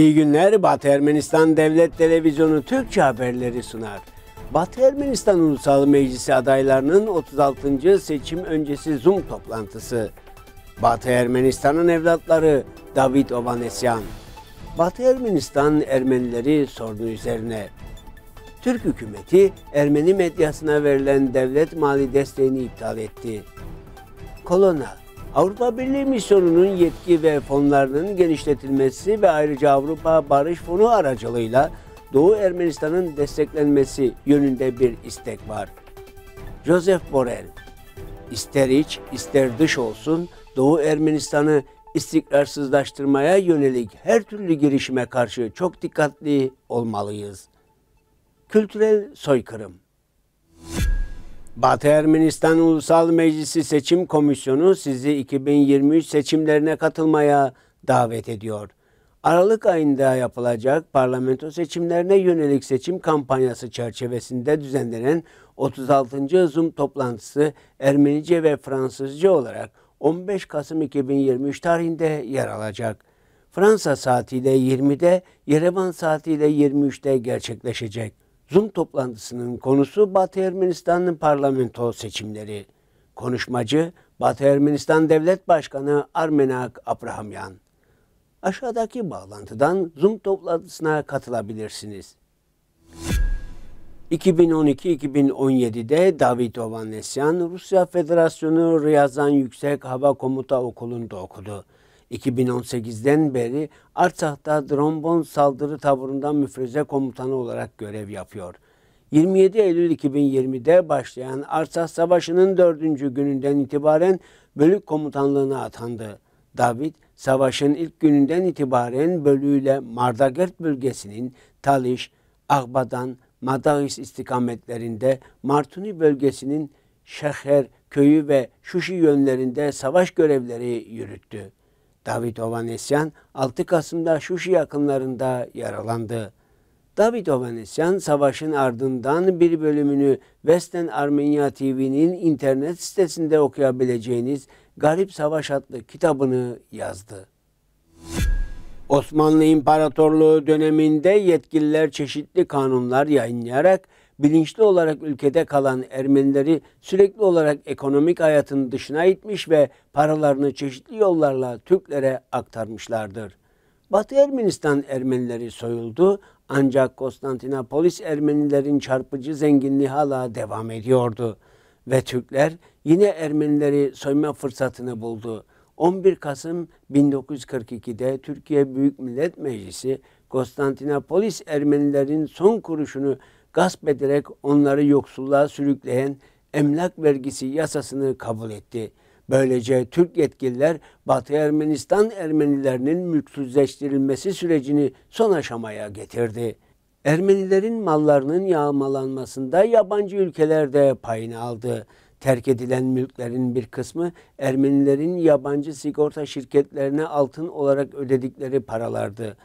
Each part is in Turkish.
İyi günler Batı Ermenistan Devlet Televizyonu Türkçe haberleri sunar. Batı Ermenistan Ulusal Meclisi adaylarının 36. seçim öncesi Zoom toplantısı. Batı Ermenistan'ın evlatları David Ovanesyan. Batı Ermenistan Ermenileri sorunu üzerine. Türk hükümeti Ermeni medyasına verilen devlet mali desteğini iptal etti. Kolona Avrupa Birliği misyonunun yetki ve fonlarının genişletilmesi ve ayrıca Avrupa Barış Fonu aracılığıyla Doğu Ermenistan'ın desteklenmesi yönünde bir istek var. Joseph Borrell, ister iç ister dış olsun Doğu Ermenistan'ı istikrarsızlaştırmaya yönelik her türlü girişime karşı çok dikkatli olmalıyız. Kültürel soykırım Batı Ermenistan Ulusal Meclisi Seçim Komisyonu sizi 2023 seçimlerine katılmaya davet ediyor. Aralık ayında yapılacak parlamento seçimlerine yönelik seçim kampanyası çerçevesinde düzenlenen 36. Zoom toplantısı Ermenice ve Fransızca olarak 15 Kasım 2023 tarihinde yer alacak. Fransa saatiyle 20'de, Yerevan saatiyle 23'te gerçekleşecek. Zoom toplantısının konusu Batı Ermenistan'ın parlamento seçimleri. Konuşmacı Batı Ermenistan Devlet Başkanı Armenak Abrahamyan. Aşağıdaki bağlantıdan Zoom toplantısına katılabilirsiniz. 2012-2017'de David Ovanesyan Rusya Federasyonu Riyazan Yüksek Hava Komuta Okulu'nda okudu. 2018'den beri Artsakh'ta drombon saldırı taburundan müfreze komutanı olarak görev yapıyor. 27 Eylül 2020'de başlayan Artsakh Savaşı'nın dördüncü gününden itibaren bölük komutanlığına atandı. David, savaşın ilk gününden itibaren bölüğüyle Mardagert bölgesinin Taliş, Agbadan, Madagis istikametlerinde Martuni bölgesinin Şeher köyü ve Şuşi yönlerinde savaş görevleri yürüttü. Davidovan Esyan 6 Kasım'da Şuşi yakınlarında yaralandı. Davidovan Esyan savaşın ardından bir bölümünü Western Armenia TV'nin internet sitesinde okuyabileceğiniz Garip Savaş adlı kitabını yazdı. Osmanlı İmparatorluğu döneminde yetkililer çeşitli kanunlar yayınlayarak bilinçli olarak ülkede kalan Ermenileri sürekli olarak ekonomik hayatın dışına itmiş ve paralarını çeşitli yollarla Türklere aktarmışlardır. Batı Ermenistan Ermenileri soyuldu ancak Konstantinopolis Ermenilerin çarpıcı zenginliği hala devam ediyordu ve Türkler yine Ermenileri soyma fırsatını buldu. 11 Kasım 1942'de Türkiye Büyük Millet Meclisi Konstantinopolis Ermenilerin son kuruşunu gasp ederek onları yoksulluğa sürükleyen emlak vergisi yasasını kabul etti. Böylece Türk yetkililer Batı Ermenistan Ermenilerinin mülksüzleştirilmesi sürecini son aşamaya getirdi. Ermenilerin mallarının yağmalanmasında yabancı ülkeler de payını aldı terk edilen mülklerin bir kısmı Ermenilerin yabancı sigorta şirketlerine altın olarak ödedikleri paralardı.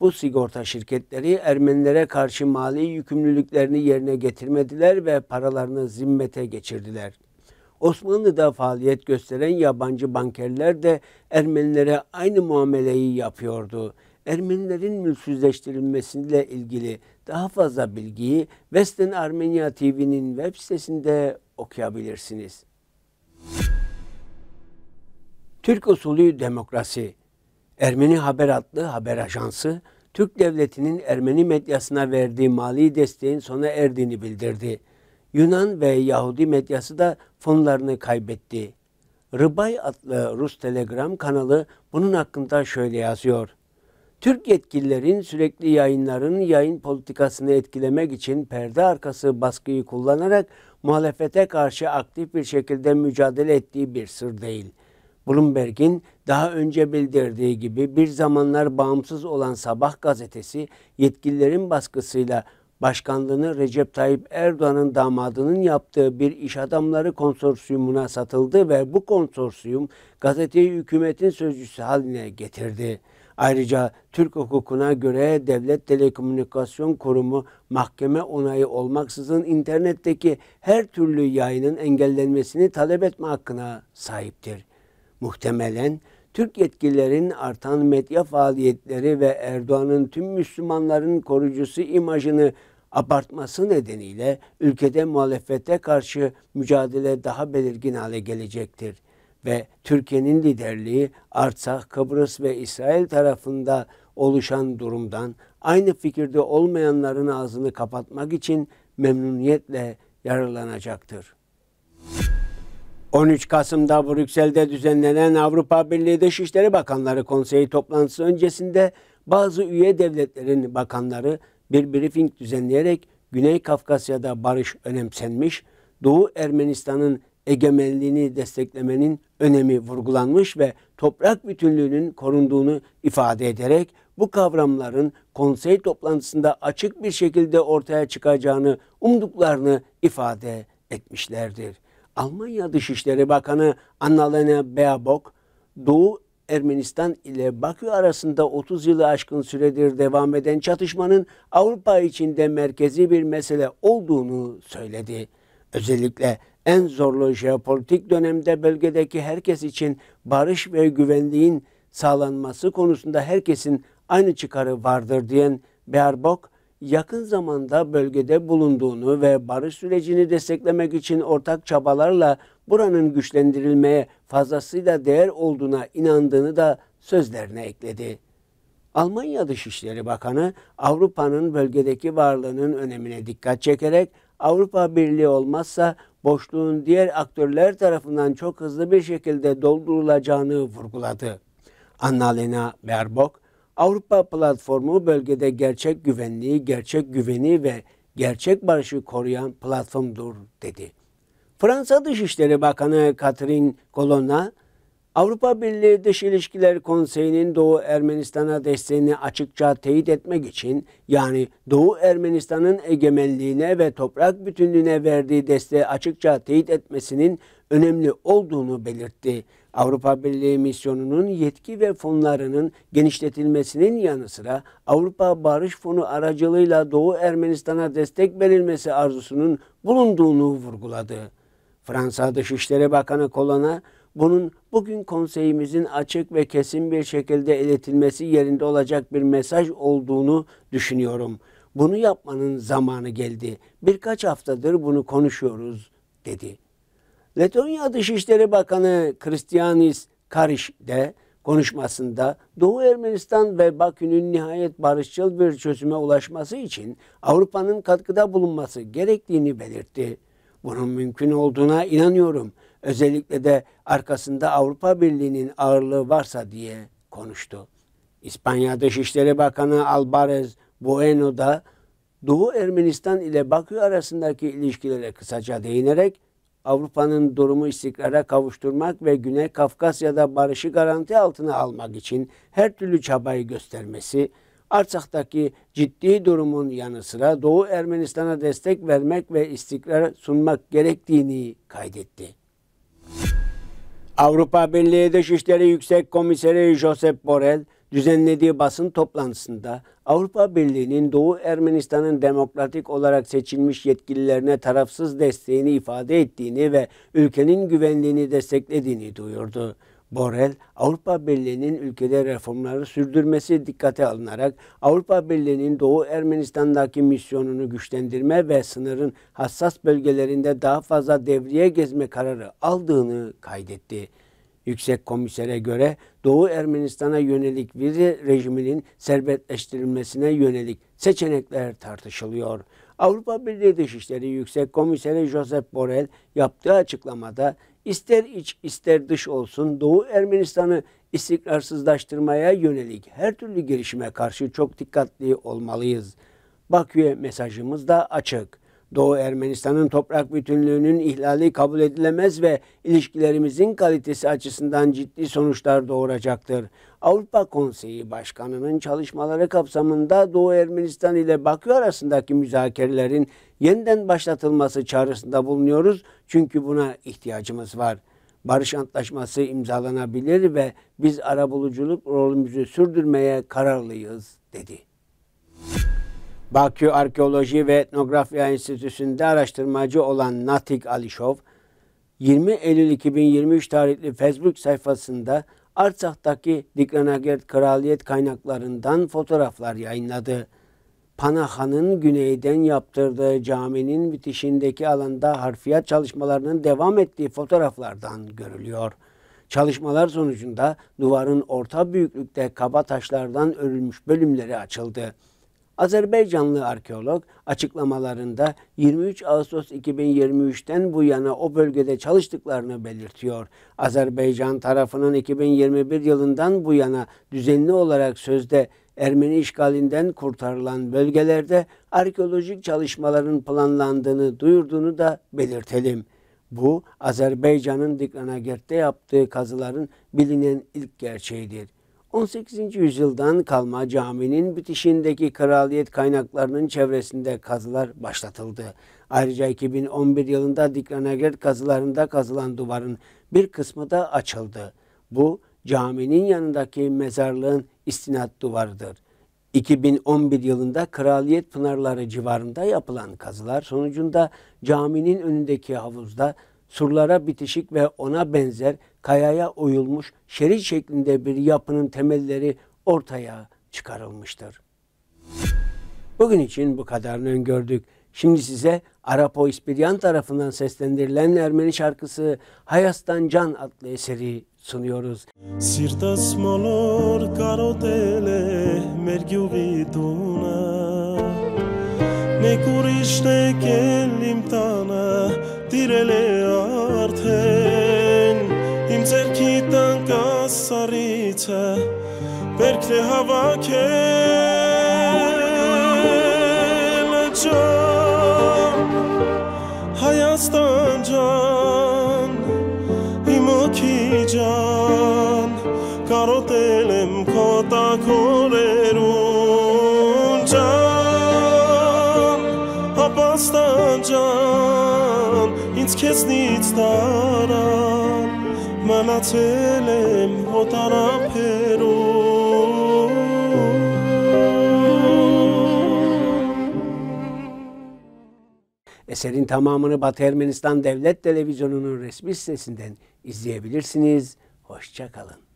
Bu sigorta şirketleri Ermenilere karşı mali yükümlülüklerini yerine getirmediler ve paralarını zimmete geçirdiler. Osmanlı'da faaliyet gösteren yabancı bankerler de Ermenilere aynı muameleyi yapıyordu. Ermenilerin mülksüzleştirilmesiyle ilgili daha fazla bilgiyi Western Armenia TV'nin web sitesinde okuyabilirsiniz. Türk usulü demokrasi, Ermeni Haber adlı haber ajansı, Türk devletinin Ermeni medyasına verdiği mali desteğin sona erdiğini bildirdi. Yunan ve Yahudi medyası da fonlarını kaybetti. Rıbay adlı Rus Telegram kanalı bunun hakkında şöyle yazıyor. Türk yetkililerin sürekli yayınların yayın politikasını etkilemek için perde arkası baskıyı kullanarak muhalefete karşı aktif bir şekilde mücadele ettiği bir sır değil. Bloomberg'in daha önce bildirdiği gibi bir zamanlar bağımsız olan Sabah gazetesi yetkililerin baskısıyla başkanlığını Recep Tayyip Erdoğan'ın damadının yaptığı bir iş adamları konsorsiyumuna satıldı ve bu konsorsiyum gazeteyi hükümetin sözcüsü haline getirdi. Ayrıca Türk hukukuna göre Devlet Telekomünikasyon Kurumu mahkeme onayı olmaksızın internetteki her türlü yayının engellenmesini talep etme hakkına sahiptir. Muhtemelen Türk yetkililerin artan medya faaliyetleri ve Erdoğan'ın tüm Müslümanların korucusu imajını abartması nedeniyle ülkede muhalefete karşı mücadele daha belirgin hale gelecektir.'' ve Türkiye'nin liderliği Artsakh, Kıbrıs ve İsrail tarafında oluşan durumdan aynı fikirde olmayanların ağzını kapatmak için memnuniyetle yararlanacaktır. 13 Kasım'da Brüksel'de düzenlenen Avrupa Birliği Dışişleri Bakanları Konseyi toplantısı öncesinde bazı üye devletlerin bakanları bir briefing düzenleyerek Güney Kafkasya'da barış önemsenmiş, Doğu Ermenistan'ın egemenliğini desteklemenin önemi vurgulanmış ve toprak bütünlüğünün korunduğunu ifade ederek bu kavramların konsey toplantısında açık bir şekilde ortaya çıkacağını umduklarını ifade etmişlerdir. Almanya Dışişleri Bakanı Annalena Baerbock, Doğu Ermenistan ile Bakü arasında 30 yılı aşkın süredir devam eden çatışmanın Avrupa içinde merkezi bir mesele olduğunu söyledi. Özellikle en zorlu jeopolitik dönemde bölgedeki herkes için barış ve güvenliğin sağlanması konusunda herkesin aynı çıkarı vardır diyen Bearbok, yakın zamanda bölgede bulunduğunu ve barış sürecini desteklemek için ortak çabalarla buranın güçlendirilmeye fazlasıyla değer olduğuna inandığını da sözlerine ekledi. Almanya Dışişleri Bakanı Avrupa'nın bölgedeki varlığının önemine dikkat çekerek Avrupa Birliği olmazsa boşluğun diğer aktörler tarafından çok hızlı bir şekilde doldurulacağını vurguladı. Annalena Baerbock, Avrupa platformu bölgede gerçek güvenliği, gerçek güveni ve gerçek barışı koruyan platformdur dedi. Fransa Dışişleri Bakanı Catherine Colonna, Avrupa Birliği Dış İlişkiler Konseyi'nin Doğu Ermenistan'a desteğini açıkça teyit etmek için yani Doğu Ermenistan'ın egemenliğine ve toprak bütünlüğüne verdiği desteği açıkça teyit etmesinin önemli olduğunu belirtti. Avrupa Birliği misyonunun yetki ve fonlarının genişletilmesinin yanı sıra Avrupa Barış Fonu aracılığıyla Doğu Ermenistan'a destek verilmesi arzusunun bulunduğunu vurguladı. Fransa Dışişleri Bakanı Kolana bunun bugün konseyimizin açık ve kesin bir şekilde iletilmesi yerinde olacak bir mesaj olduğunu düşünüyorum. Bunu yapmanın zamanı geldi. Birkaç haftadır bunu konuşuyoruz dedi. Letonya Dışişleri Bakanı Kristianis Kariş de konuşmasında Doğu Ermenistan ve Bakü'nün nihayet barışçıl bir çözüme ulaşması için Avrupa'nın katkıda bulunması gerektiğini belirtti. Bunun mümkün olduğuna inanıyorum özellikle de arkasında Avrupa Birliği'nin ağırlığı varsa diye konuştu. İspanya Dışişleri Bakanı Albares Bueno da Doğu Ermenistan ile Bakü arasındaki ilişkilere kısaca değinerek Avrupa'nın durumu istikrara kavuşturmak ve Güney Kafkasya'da barışı garanti altına almak için her türlü çabayı göstermesi, Artsak'taki ciddi durumun yanı sıra Doğu Ermenistan'a destek vermek ve istikrar sunmak gerektiğini kaydetti. Avrupa Birliği Dışişleri Yüksek Komiseri Josep Borrell düzenlediği basın toplantısında Avrupa Birliği'nin Doğu Ermenistan'ın demokratik olarak seçilmiş yetkililerine tarafsız desteğini ifade ettiğini ve ülkenin güvenliğini desteklediğini duyurdu. Borrell, Avrupa Birliği'nin ülkede reformları sürdürmesi dikkate alınarak Avrupa Birliği'nin Doğu Ermenistan'daki misyonunu güçlendirme ve sınırın hassas bölgelerinde daha fazla devriye gezme kararı aldığını kaydetti. Yüksek Komiser'e göre Doğu Ermenistan'a yönelik vize rejiminin serbestleştirilmesine yönelik seçenekler tartışılıyor. Avrupa Birliği Dışişleri Yüksek Komiseri Josep Borrell yaptığı açıklamada ister iç ister dış olsun Doğu Ermenistan'ı istikrarsızlaştırmaya yönelik her türlü girişime karşı çok dikkatli olmalıyız. Bakü'ye mesajımız da açık. Doğu Ermenistan'ın toprak bütünlüğünün ihlali kabul edilemez ve ilişkilerimizin kalitesi açısından ciddi sonuçlar doğuracaktır. Avrupa Konseyi Başkanı'nın çalışmaları kapsamında Doğu Ermenistan ile Bakü arasındaki müzakerelerin yeniden başlatılması çağrısında bulunuyoruz. Çünkü buna ihtiyacımız var. Barış antlaşması imzalanabilir ve biz arabuluculuk rolümüzü sürdürmeye kararlıyız dedi. Bakü Arkeoloji ve Etnografya Enstitüsü'nde araştırmacı olan Natik Alişov, 20 Eylül 2023 tarihli Facebook sayfasında Arçak'taki Dikranagert Kraliyet kaynaklarından fotoğraflar yayınladı. Panaha'nın güneyden yaptırdığı caminin bitişindeki alanda harfiyat çalışmalarının devam ettiği fotoğraflardan görülüyor. Çalışmalar sonucunda duvarın orta büyüklükte kaba taşlardan örülmüş bölümleri açıldı. Azerbaycanlı arkeolog açıklamalarında 23 Ağustos 2023'ten bu yana o bölgede çalıştıklarını belirtiyor. Azerbaycan tarafının 2021 yılından bu yana düzenli olarak sözde Ermeni işgalinden kurtarılan bölgelerde arkeolojik çalışmaların planlandığını duyurduğunu da belirtelim. Bu Azerbaycan'ın Dikranagert'te yaptığı kazıların bilinen ilk gerçeğidir. 18. yüzyıldan kalma caminin bitişindeki kraliyet kaynaklarının çevresinde kazılar başlatıldı. Ayrıca 2011 yılında Dikranagert kazılarında kazılan duvarın bir kısmı da açıldı. Bu caminin yanındaki mezarlığın istinat duvarıdır. 2011 yılında Kraliyet Pınarları civarında yapılan kazılar sonucunda caminin önündeki havuzda surlara bitişik ve ona benzer kayaya oyulmuş şerit şeklinde bir yapının temelleri ortaya çıkarılmıştır. Bugün için bu kadarını öngördük. Şimdi size Arapo İspiryan tarafından seslendirilen Ermeni şarkısı Hayastan Can adlı eseri ցնյորս Սիրտս մոլոր կարոտել է մեր գյուղի տունը Մեկ ուրիշն է կել իմ տանը տիրել է արդեն Իմ ձերքի տնկաս սարիցը բերքն է հավաքել Հայաստան ջան pjesnic staran Ma na Eserin tamamını Batı Ermenistan Devlet Televizyonu'nun resmi sitesinden izleyebilirsiniz. Hoşçakalın.